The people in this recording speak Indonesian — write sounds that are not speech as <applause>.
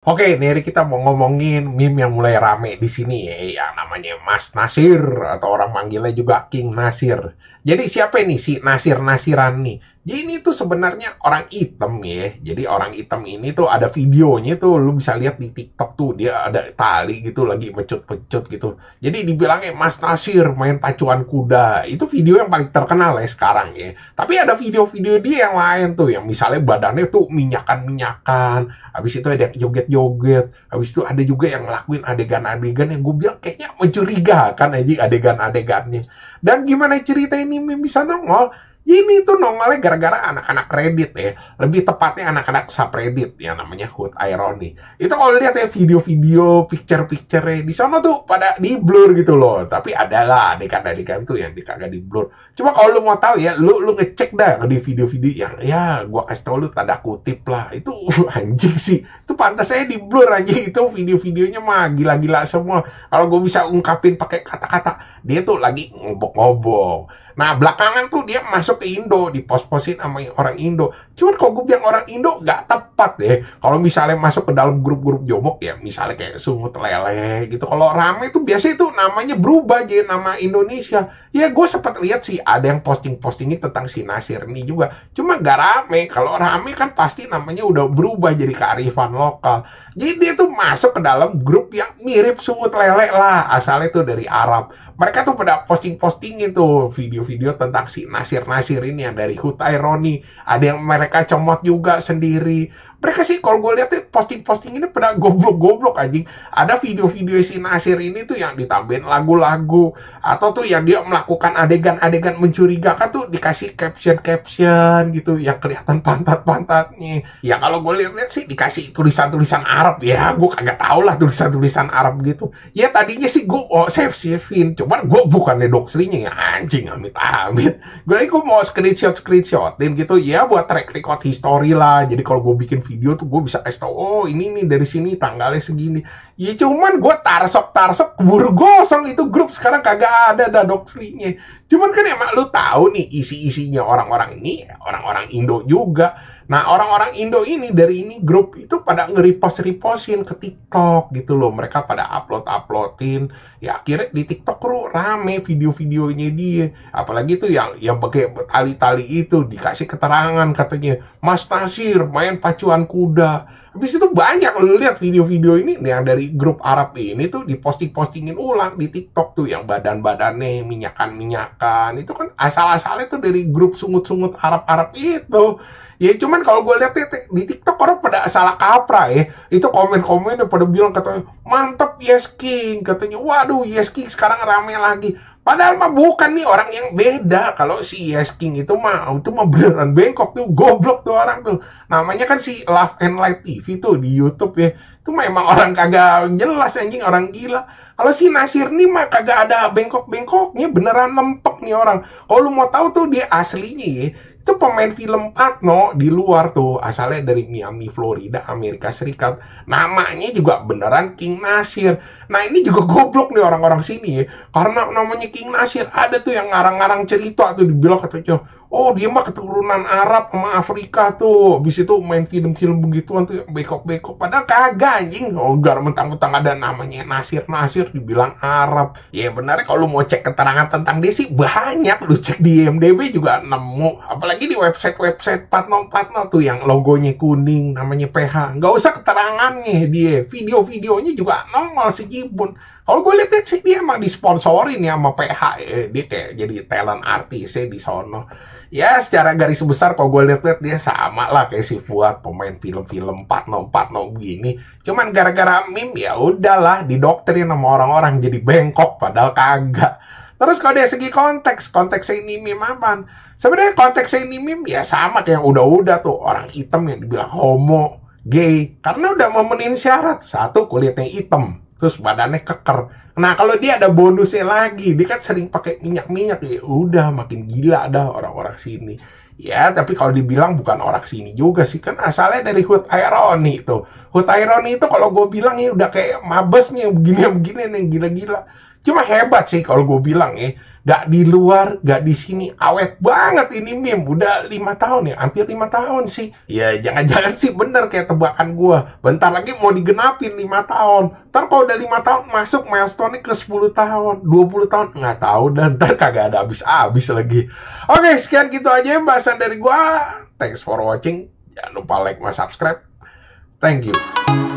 Oke, Neri kita mau ngomongin meme yang mulai rame di sini ya, yang namanya Mas Nasir atau orang manggilnya juga King Nasir. Jadi siapa nih si Nasir Nasiran nih? ini tuh sebenarnya orang hitam ya. Jadi orang hitam ini tuh ada videonya tuh lu bisa lihat di TikTok tuh dia ada tali gitu lagi pecut-pecut gitu. Jadi dibilangnya Mas Nasir main pacuan kuda. Itu video yang paling terkenal ya sekarang ya. Tapi ada video-video dia yang lain tuh yang misalnya badannya tuh minyakan-minyakan, habis itu ada joget-joget, habis itu ada juga yang ngelakuin adegan-adegan yang gue bilang kayaknya mencurigakan aja adegan-adegannya. Dan gimana cerita ini bisa nongol? Ya, ini tuh nongolnya gara-gara anak-anak kredit ya. Lebih tepatnya anak-anak subreddit yang namanya Hood Irony. Itu kalau lihat ya video-video, picture-picture di sana tuh pada di blur gitu loh. Tapi adalah adegan-adegan tuh yang dikagak di blur. Cuma kalau lu mau tahu ya, lu lu ngecek dah di video-video yang ya gua kasih tau lu tanda kutip lah. Itu <laughs> anjing sih. Itu pantas saya di blur aja itu video-videonya mah gila-gila semua. Kalau gua bisa ungkapin pakai kata-kata, dia tuh lagi ngobok-ngobok Nah, belakangan tuh dia masuk ke Indo, dipos-posin sama orang Indo. Cuman kalau gue bilang orang Indo gak tepat deh. Kalau misalnya masuk ke dalam grup-grup jomok, ya misalnya kayak sungut lele gitu. Kalau rame itu biasanya itu namanya berubah jadi nama Indonesia. Ya gue sempat lihat sih ada yang posting-postingin tentang si Nasir ini juga. Cuma gak rame. Kalau rame kan pasti namanya udah berubah jadi kearifan lokal. Jadi dia tuh masuk ke dalam grup yang mirip sungut lele lah. Asalnya tuh dari Arab mereka tuh pada posting posting tuh video-video tentang si Nasir Nasir ini yang dari Hutai Roni ada yang mereka comot juga sendiri mereka sih kalau gue lihat posting-posting ini pada goblok-goblok anjing ada video-video si Nasir ini tuh yang ditambahin lagu-lagu atau tuh yang dia melakukan adegan-adegan mencurigakan tuh dikasih caption-caption gitu yang kelihatan pantat-pantatnya ya kalau gue lihat sih dikasih tulisan-tulisan Arab ya gue kagak tau lah tulisan-tulisan Arab gitu ya tadinya sih gue oh, save savein cuman gue bukannya doxlingnya ya anjing amit-amit gue gue mau screenshot screenshotin gitu ya buat track record history lah jadi kalau gue bikin video tuh gue bisa kasih tau oh ini nih dari sini tanggalnya segini ya cuman gue tarsok tarsok keburu gosong itu grup sekarang kagak ada doxlinya cuman kan emang lu tahu nih isi isinya orang-orang ini orang-orang Indo juga Nah, orang-orang Indo ini dari ini grup itu pada nge-repost-repostin ke TikTok gitu loh. Mereka pada upload-uploadin. Ya akhirnya di TikTok lu rame video-videonya dia. Apalagi itu yang yang pakai tali-tali itu dikasih keterangan katanya, "Mas Nasir main pacuan kuda." Habis itu banyak lu lihat video-video ini yang dari grup Arab ini tuh diposting-postingin ulang di TikTok tuh yang badan-badannya minyakan-minyakan itu kan asal-asalnya tuh dari grup sungut-sungut Arab-Arab itu. Ya cuman kalau gue lihat di TikTok orang pada salah kaprah ya. Itu komen-komennya pada bilang katanya mantep Yes King katanya waduh Yes King sekarang rame lagi Padahal mah bukan nih orang yang beda. Kalau si Yes King itu mah itu mah beneran bengkok tuh, goblok tuh orang tuh. Namanya kan si Love and Light TV tuh di YouTube ya. Itu memang orang kagak jelas anjing, orang gila. Kalau si Nasir nih mah kagak ada bengkok-bengkoknya, beneran lempek nih orang. Kalau lu mau tahu tuh dia aslinya ya, itu pemain film Patno di luar tuh asalnya dari Miami Florida Amerika Serikat namanya juga beneran King Nasir nah ini juga goblok nih orang-orang sini ya karena namanya King Nasir ada tuh yang ngarang-ngarang cerita tuh dibilang katanya oh dia mah keturunan Arab sama Afrika tuh bis itu main film-film begituan tuh bekok-bekok padahal kagak anjing oh gar mentang-mentang ada namanya Nasir Nasir dibilang Arab ya ya. kalau mau cek keterangan tentang dia sih banyak lu cek di IMDB juga nemu apalagi di website-website patno-patno tuh yang logonya kuning namanya PH nggak usah keterangannya dia video-videonya juga nongol si Jibun kalau gue lihat sih dia emang disponsorin ya sama PH Eh dia kayak jadi talent artis ya di sono ya secara garis besar kalau gue lihat-lihat dia sama lah kayak si buat pemain film-film 40 no begini cuman gara-gara mim, ya udahlah didoktrin sama orang-orang jadi bengkok padahal kagak terus kalau dari segi konteks konteksnya ini mim apaan sebenarnya konteksnya ini mim ya sama kayak yang udah-udah tuh orang hitam yang dibilang homo gay karena udah memenuhi syarat satu kulitnya hitam terus badannya keker. Nah kalau dia ada bonusnya lagi, dia kan sering pakai minyak-minyak ya udah makin gila dah orang-orang sini. Ya tapi kalau dibilang bukan orang sini juga sih kan asalnya dari hut ironi itu. hut ironi itu kalau gue bilang ya udah kayak mabes nih begini begini nih gila-gila. Cuma hebat sih kalau gue bilang ya. Gak di luar, gak di sini. Awet banget ini meme. Udah lima tahun ya, hampir lima tahun sih. Ya jangan-jangan sih bener kayak tebakan gue. Bentar lagi mau digenapin lima tahun. Ntar kalau udah lima tahun masuk milestone ke 10 tahun, 20 tahun. Nggak tahu dan ntar kagak ada habis-habis lagi. Oke, sekian gitu aja ya bahasan dari gue. Thanks for watching. Jangan lupa like, subscribe. Thank you.